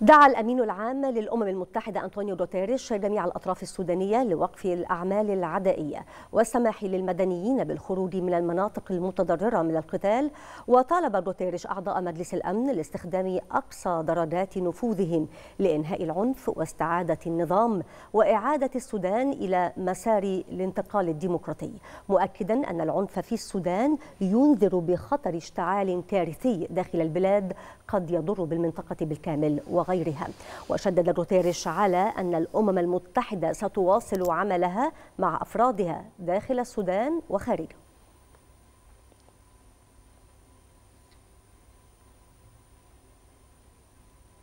دعا الأمين العام للأمم المتحدة أنطونيو غوتيريش جميع الأطراف السودانية لوقف الأعمال العدائية والسماح للمدنيين بالخروج من المناطق المتضررة من القتال وطالب غوتيريش أعضاء مجلس الأمن لاستخدام أقصى درجات نفوذهم لإنهاء العنف واستعادة النظام وإعادة السودان إلى مسار الانتقال الديمقراطي مؤكدا أن العنف في السودان ينذر بخطر اشتعال كارثي داخل البلاد قد يضر بالمنطقة بالكامل وغيرها وشدد غوتيريش على أن الأمم المتحدة ستواصل عملها مع أفرادها داخل السودان وخارجه